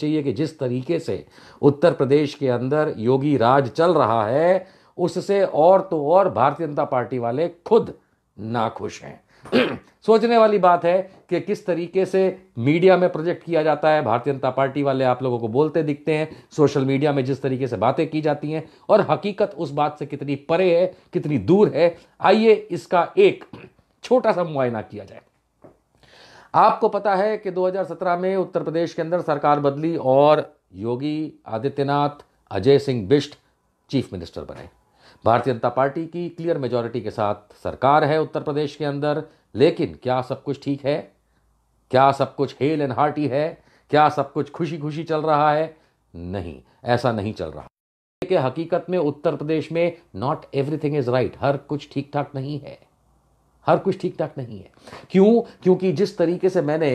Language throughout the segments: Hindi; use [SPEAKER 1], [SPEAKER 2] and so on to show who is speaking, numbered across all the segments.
[SPEAKER 1] चाहिए कि जिस तरीके से उत्तर प्रदेश के अंदर योगी राज चल रहा है उससे और तो और भारतीय जनता पार्टी वाले खुद नाखुश हैं सोचने वाली बात है कि किस तरीके से मीडिया में प्रोजेक्ट किया जाता है भारतीय जनता पार्टी वाले आप लोगों को बोलते दिखते हैं सोशल मीडिया में जिस तरीके से बातें की जाती हैं और हकीकत उस बात से कितनी परे है कितनी दूर है आइए इसका एक छोटा सा मुआयना किया जाए आपको पता है कि 2017 में उत्तर प्रदेश के अंदर सरकार बदली और योगी आदित्यनाथ अजय सिंह बिष्ट चीफ मिनिस्टर बने भारतीय जनता पार्टी की क्लियर मेजोरिटी के साथ सरकार है उत्तर प्रदेश के अंदर लेकिन क्या सब कुछ ठीक है क्या सब कुछ हेल एंड हार्टी है क्या सब कुछ खुशी खुशी चल रहा है नहीं ऐसा नहीं चल रहा कि हकीकत में उत्तर प्रदेश में नॉट एवरीथिंग इज राइट हर कुछ ठीक ठाक नहीं है हर कुछ ठीक ठाक नहीं है क्यों क्योंकि जिस तरीके से मैंने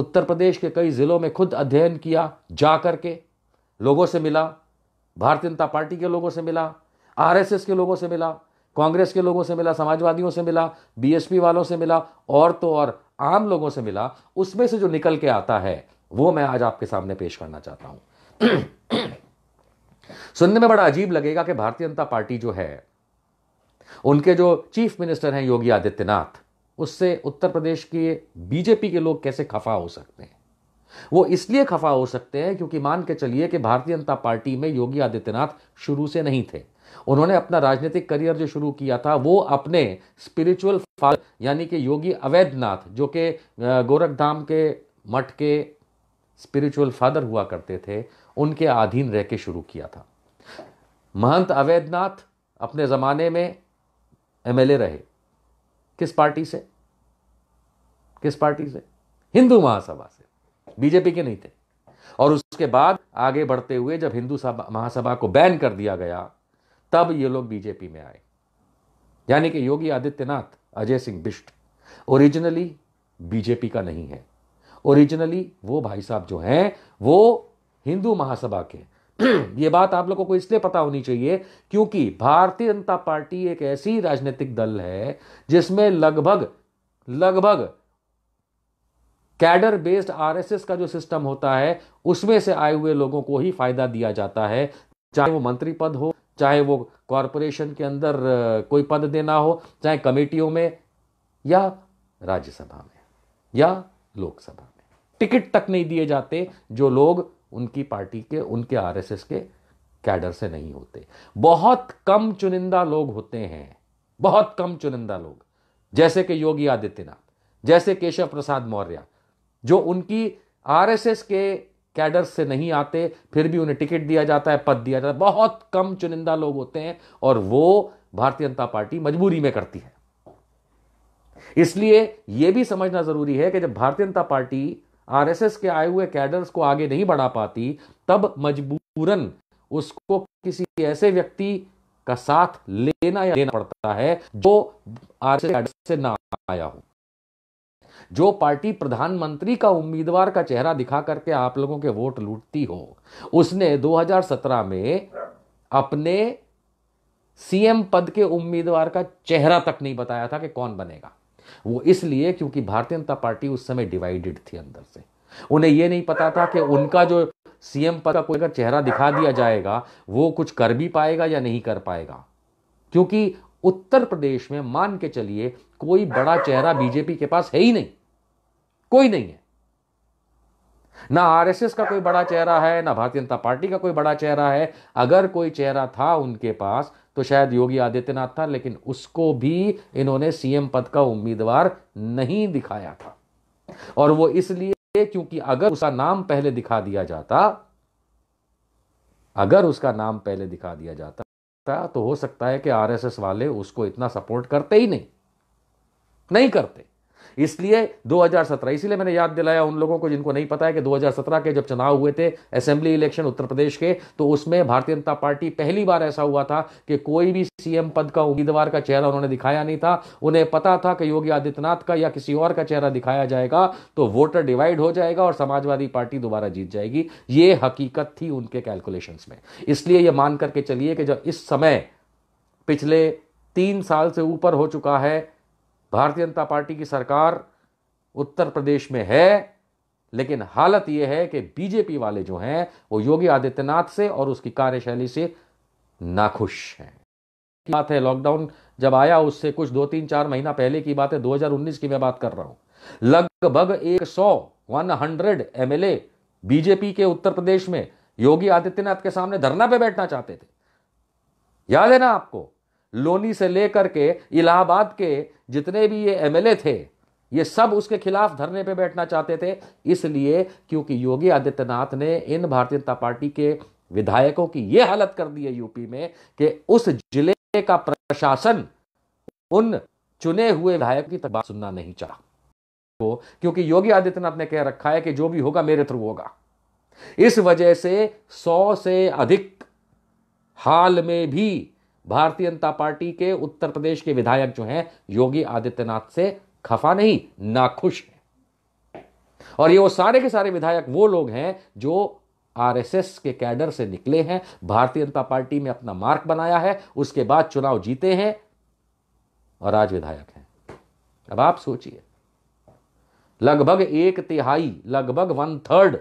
[SPEAKER 1] उत्तर प्रदेश के कई ज़िलों में खुद अध्ययन किया जा करके लोगों से मिला भारतीय जनता पार्टी के लोगों से मिला आरएसएस के लोगों से मिला कांग्रेस के लोगों से मिला समाजवादियों से मिला बीएसपी वालों से मिला और तो और आम लोगों से मिला उसमें से जो निकल के आता है वो मैं आज आपके सामने पेश करना चाहता हूं सुनने में बड़ा अजीब लगेगा कि भारतीय जनता पार्टी जो है उनके जो चीफ मिनिस्टर हैं योगी आदित्यनाथ उससे उत्तर प्रदेश के बीजेपी के लोग कैसे खफा हो सकते हैं वो इसलिए खफा हो सकते हैं क्योंकि मान के चलिए कि भारतीय जनता पार्टी में योगी आदित्यनाथ शुरू से नहीं थे उन्होंने अपना राजनीतिक करियर जो शुरू किया था वो अपने स्पिरिचुअल फादर यानी कि योगी अवैधनाथ जो कि गोरखधाम के मठ के स्पिरिचुअल फादर हुआ करते थे उनके अधीन रह के शुरू किया था महंत अवैधनाथ अपने ज़माने में एमएलए रहे किस पार्टी से किस पार्टी से हिंदू महासभा से बीजेपी के नहीं थे और उसके बाद आगे बढ़ते हुए जब हिंदू महासभा को बैन कर दिया गया तब ये लोग बीजेपी में आए यानी कि योगी आदित्यनाथ अजय सिंह बिष्ट ओरिजिनली बीजेपी का नहीं है ओरिजिनली वो भाई साहब जो हैं वो हिंदू महासभा के हैं ये बात आप लोगों को इसलिए पता होनी चाहिए क्योंकि भारतीय जनता पार्टी एक ऐसी राजनीतिक दल है जिसमें लगभग लगभग कैडर बेस्ड आरएसएस का जो सिस्टम होता है उसमें से आए हुए लोगों को ही फायदा दिया जाता है चाहे वो मंत्री पद हो चाहे वो कॉरपोरेशन के अंदर कोई पद देना हो चाहे कमेटियों में या राज्यसभा में या लोकसभा में टिकट तक नहीं दिए जाते जो लोग उनकी पार्टी के उनके आरएसएस के कैडर से नहीं होते बहुत कम चुनिंदा लोग होते हैं बहुत कम चुनिंदा लोग जैसे कि योगी आदित्यनाथ जैसे केशव प्रसाद मौर्य जो उनकी आरएसएस के कैडर से नहीं आते फिर भी उन्हें टिकट दिया जाता है पद दिया जाता है बहुत कम चुनिंदा लोग होते हैं और वो भारतीय जनता पार्टी मजबूरी में करती है इसलिए यह भी समझना जरूरी है कि जब भारतीय जनता पार्टी आरएसएस के आए हुए कैडर्स को आगे नहीं बढ़ा पाती तब मजबूरन उसको किसी ऐसे व्यक्ति का साथ लेना या लेना पड़ता है जो आरएसएस से ना आया हो जो पार्टी प्रधानमंत्री का उम्मीदवार का चेहरा दिखा करके आप लोगों के वोट लूटती हो उसने 2017 में अपने सीएम पद के उम्मीदवार का चेहरा तक नहीं बताया था कि कौन बनेगा वो इसलिए क्योंकि भारतीय जनता पार्टी उस समय डिवाइडेड थी अंदर से उन्हें यह नहीं पता था कि उनका जो सीएम पद का कोई अगर चेहरा दिखा दिया जाएगा वो कुछ कर भी पाएगा या नहीं कर पाएगा क्योंकि उत्तर प्रदेश में मान के चलिए कोई बड़ा चेहरा बीजेपी के पास है ही नहीं कोई नहीं है ना आरएसएस का कोई बड़ा चेहरा है ना भारतीय जनता पार्टी का कोई बड़ा चेहरा है अगर कोई चेहरा था उनके पास तो शायद योगी आदित्यनाथ था लेकिन उसको भी इन्होंने सीएम पद का उम्मीदवार नहीं दिखाया था और वो इसलिए क्योंकि अगर उसका नाम पहले दिखा दिया जाता अगर उसका नाम पहले दिखा दिया जाता तो हो सकता है कि आरएसएस वाले उसको इतना सपोर्ट करते ही नहीं नहीं करते इसलिए 2017 इसीलिए मैंने याद दिलाया उन लोगों को जिनको नहीं पता है कि 2017 के जब चुनाव हुए थे असेंबली इलेक्शन उत्तर प्रदेश के तो उसमें भारतीय जनता पार्टी पहली बार ऐसा हुआ था कि कोई भी सीएम पद का उम्मीदवार का चेहरा उन्होंने दिखाया नहीं था उन्हें पता था कि योगी आदित्यनाथ का या किसी और का चेहरा दिखाया जाएगा तो वोटर डिवाइड हो जाएगा और समाजवादी पार्टी दोबारा जीत जाएगी ये हकीकत थी उनके कैलकुलेशन में इसलिए यह मान करके चलिए कि जब इस समय पिछले तीन साल से ऊपर हो चुका है भारतीय जनता पार्टी की सरकार उत्तर प्रदेश में है लेकिन हालत यह है कि बीजेपी वाले जो हैं वो योगी आदित्यनाथ से और उसकी कार्यशैली से नाखुश हैं बात है लॉकडाउन जब आया उससे कुछ दो तीन चार महीना पहले की बात है 2019 की मैं बात कर रहा हूं लगभग एक सौ वन हंड्रेड एमएलए बीजेपी के उत्तर प्रदेश में योगी आदित्यनाथ के सामने धरना पे बैठना चाहते थे याद है ना आपको लोनी से लेकर के इलाहाबाद के जितने भी ये एमएलए थे ये सब उसके खिलाफ धरने पे बैठना चाहते थे इसलिए क्योंकि योगी आदित्यनाथ ने इन भारतीय जनता पार्टी के विधायकों की ये हालत कर दी है यूपी में कि उस जिले का प्रशासन उन चुने हुए विधायक की तक सुनना नहीं चाह वो क्योंकि योगी आदित्यनाथ ने कह रखा है कि जो भी होगा मेरे थ्रू होगा इस वजह से सौ से अधिक हाल में भी भारतीय जनता पार्टी के उत्तर प्रदेश के विधायक जो हैं योगी आदित्यनाथ से खफा नहीं नाखुश हैं और ये वो सारे के सारे विधायक वो लोग हैं जो आरएसएस के कैडर से निकले हैं भारतीय जनता पार्टी में अपना मार्क बनाया है उसके बाद चुनाव जीते हैं और आज विधायक हैं अब आप सोचिए लगभग एक तिहाई लगभग वन थर्ड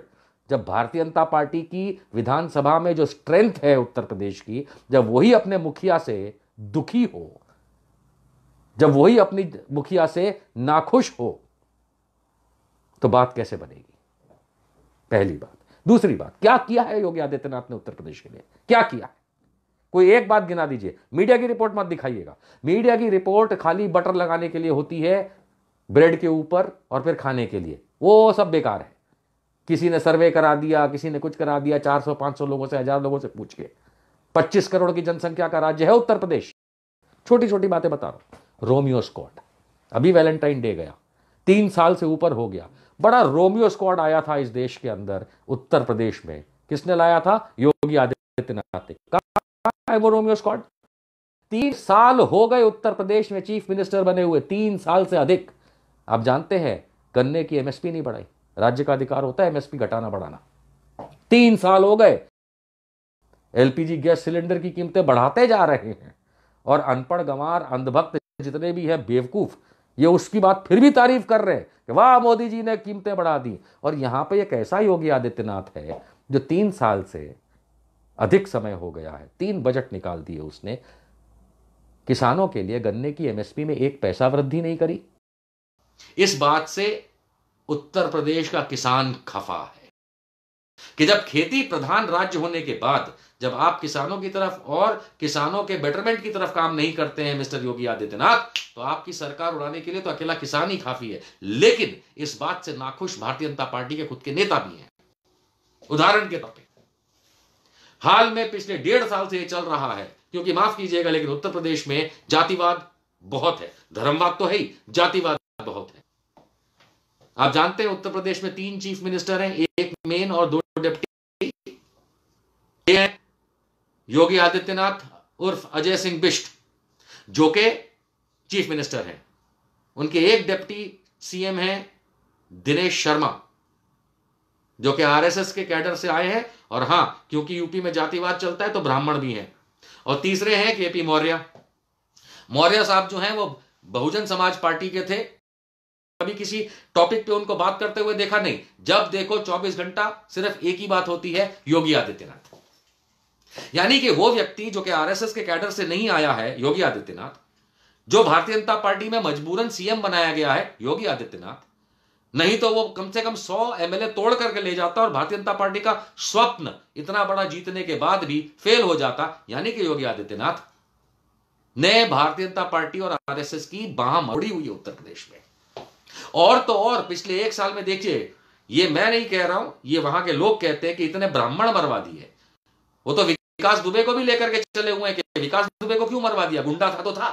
[SPEAKER 1] जब भारतीय जनता पार्टी की विधानसभा में जो स्ट्रेंथ है उत्तर प्रदेश की जब वही अपने मुखिया से दुखी हो जब वही अपनी मुखिया से नाखुश हो तो बात कैसे बनेगी पहली बात दूसरी बात क्या किया है योगी आदित्यनाथ ने उत्तर प्रदेश के लिए क्या किया है कोई एक बात गिना दीजिए मीडिया की रिपोर्ट मत दिखाइएगा मीडिया की रिपोर्ट खाली बटर लगाने के लिए होती है ब्रेड के ऊपर और फिर खाने के लिए वो सब बेकार है किसी ने सर्वे करा दिया किसी ने कुछ करा दिया 400 500 लोगों से हज़ार लोगों से पूछ के 25 करोड़ की जनसंख्या का राज्य है उत्तर प्रदेश छोटी छोटी बातें बता रहा हूं रोमियो स्कॉट अभी वैलेंटाइन डे गया तीन साल से ऊपर हो गया बड़ा रोमियो स्क्वाड आया था इस देश के अंदर उत्तर प्रदेश में किसने लाया था योगी आदित्यनाथ कहा वो रोमियो स्क्वाड तीन साल हो गए उत्तर प्रदेश में चीफ मिनिस्टर बने हुए तीन साल से अधिक आप जानते हैं गन्ने की एमएसपी नहीं बढ़ाई राज्य का अधिकार होता है एमएसपी घटाना बढ़ाना तीन साल हो गए एलपीजी गैस सिलेंडर की कीमतें बढ़ाते जा रहे हैं और अनपढ़ गंवार अंधभक्त जितने भी हैं बेवकूफ ये उसकी बात फिर भी तारीफ कर रहे हैं कि वाह मोदी जी ने कीमतें बढ़ा दी और यहां पे एक ऐसा योगी आदित्यनाथ है जो तीन साल से अधिक समय हो गया है तीन बजट निकाल दिए उसने किसानों के लिए गन्ने की एमएसपी में एक पैसा वृद्धि नहीं करी इस बात से उत्तर प्रदेश का किसान खफा है कि जब खेती प्रधान राज्य होने के बाद जब आप किसानों की तरफ और किसानों के बेटरमेंट की तरफ काम नहीं करते हैं मिस्टर योगी आदित्यनाथ तो आपकी सरकार उड़ाने के लिए तो अकेला किसान ही काफी है लेकिन इस बात से नाखुश भारतीय जनता पार्टी के खुद के नेता भी हैं उदाहरण के तौर पर हाल में पिछले डेढ़ साल से यह चल रहा है क्योंकि माफ कीजिएगा लेकिन उत्तर प्रदेश में जातिवाद बहुत है धर्मवाद तो है ही जातिवाद आप जानते हैं उत्तर प्रदेश में तीन चीफ मिनिस्टर हैं एक मेन और दो डिप्टी योगी आदित्यनाथ उर्फ अजय सिंह बिष्ट जो के चीफ मिनिस्टर हैं उनके एक डिप्टी सीएम हैं दिनेश शर्मा जो कि आरएसएस के कैडर से आए हैं और हां क्योंकि यूपी में जातिवाद चलता है तो ब्राह्मण भी हैं और तीसरे हैं केपी मौर्य मौर्य साहब जो हैं वो बहुजन समाज पार्टी के थे कभी किसी टॉपिक पे उनको बात करते हुए देखा नहीं जब देखो 24 घंटा सिर्फ एक ही बात होती है योगी आदित्यनाथ यानी कि वो व्यक्ति जो कि आरएसएस के कैडर से नहीं आया है योगी आदित्यनाथ जो भारतीय जनता पार्टी में मजबूरन सीएम बनाया गया है योगी आदित्यनाथ नहीं तो वो कम से कम सौ एमएलए तोड़ करके ले जाता और भारतीय जनता पार्टी का स्वप्न इतना बड़ा जीतने के बाद भी फेल हो जाता यानी कि योगी आदित्यनाथ ने भारतीय जनता पार्टी और आरएसएस की बाह मड़ी हुई उत्तर प्रदेश में और तो और पिछले एक साल में देखिए ये मैं नहीं कह रहा हूं ये वहां के लोग कहते हैं कि इतने ब्राह्मण मरवा दिए वो तो विकास दुबे को भी लेकर के चले हुए हैं कि विकास दुबे को क्यों मरवा दिया गुंडा था तो था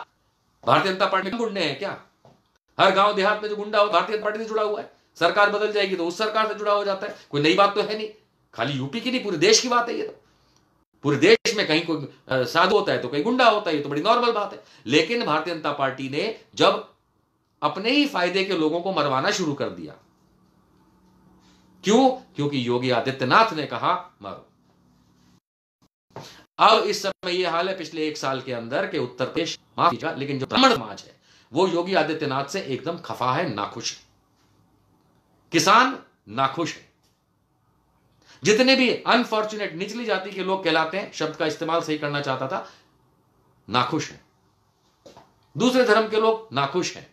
[SPEAKER 1] भारतीय जनता पार्टी के गुंडे हैं क्या हर गांव देहात में जो गुंडा हो भारतीय जनता पार्टी से जुड़ा हुआ है सरकार बदल जाएगी तो उस सरकार से जुड़ा हो जाता है कोई नई बात तो है नहीं खाली यूपी की नहीं पूरे देश की बात है ये तो पूरे देश में कहीं कोई साधु होता है तो कहीं गुंडा होता है ये तो बड़ी नॉर्मल बात है लेकिन भारतीय जनता पार्टी ने जब अपने ही फायदे के लोगों को मरवाना शुरू कर दिया क्यों क्योंकि योगी आदित्यनाथ ने कहा मारो अब इस समय यह हाल है पिछले एक साल के अंदर के उत्तर प्रदेश लेकिन जो ब्राह्मण समाज है वो योगी आदित्यनाथ से एकदम खफा है नाखुश है किसान नाखुश है जितने भी अनफॉर्चुनेट निचली जाति के लोग कहलाते हैं शब्द का इस्तेमाल सही करना चाहता था नाखुश है दूसरे धर्म के लोग नाखुश हैं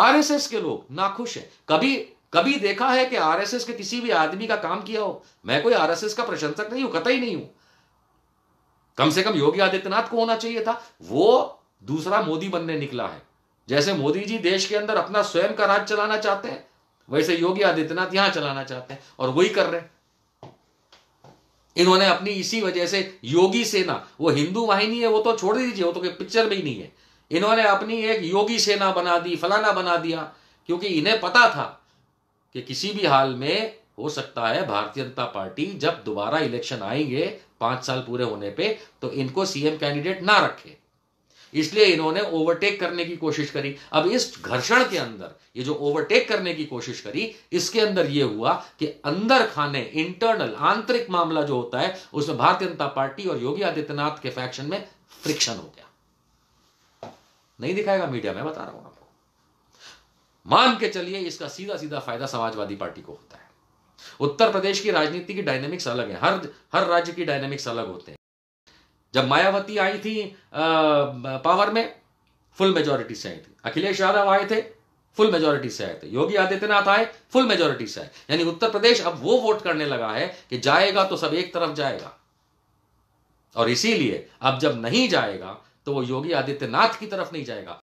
[SPEAKER 1] आरएसएस के लोग नाखुश हैं कभी कभी देखा है कि आरएसएस के किसी भी आदमी का काम किया हो मैं कोई आरएसएस का प्रशंसक नहीं हूं कतई नहीं हूं कम से कम योगी आदित्यनाथ को होना चाहिए था वो दूसरा मोदी बनने निकला है जैसे मोदी जी देश के अंदर अपना स्वयं का राज चलाना चाहते हैं वैसे योगी आदित्यनाथ यहां चलाना चाहते हैं और वही कर रहे हैं इन्होंने अपनी इसी वजह से योगी सेना वो हिंदू वाहिनी है वो तो छोड़ दीजिए वो तो पिक्चर में ही नहीं है इन्होंने अपनी एक योगी सेना बना दी फलाना बना दिया क्योंकि इन्हें पता था कि किसी भी हाल में हो सकता है भारतीय जनता पार्टी जब दोबारा इलेक्शन आएंगे पांच साल पूरे होने पे तो इनको सीएम कैंडिडेट ना रखे इसलिए इन्होंने ओवरटेक करने की कोशिश करी अब इस घर्षण के अंदर ये जो ओवरटेक करने की कोशिश करी इसके अंदर यह हुआ कि अंदर खाने इंटरनल आंतरिक मामला जो होता है उसमें भारतीय जनता पार्टी और योगी आदित्यनाथ के फैक्शन में फ्रिक्शन हो गया नहीं दिखाएगा मीडिया मैं बता रहा हूं आपको मान के चलिए इसका सीधा सीधा फायदा समाजवादी पार्टी को होता है उत्तर प्रदेश की राजनीति की डायनेमिक्स अलग है हर हर राज्य की डायनेमिक्स अलग होते हैं जब मायावती आई थी आ, पावर में फुल मेजोरिटी से आई थी अखिलेश यादव आए थे फुल मेजोरिटी से आए थे योगी आदित्यनाथ आए फुल मेजोरिटी से आए यानी उत्तर प्रदेश अब वो वोट करने लगा है कि जाएगा तो सब एक तरफ जाएगा और इसीलिए अब जब नहीं जाएगा तो वो योगी आदित्यनाथ की तरफ नहीं जाएगा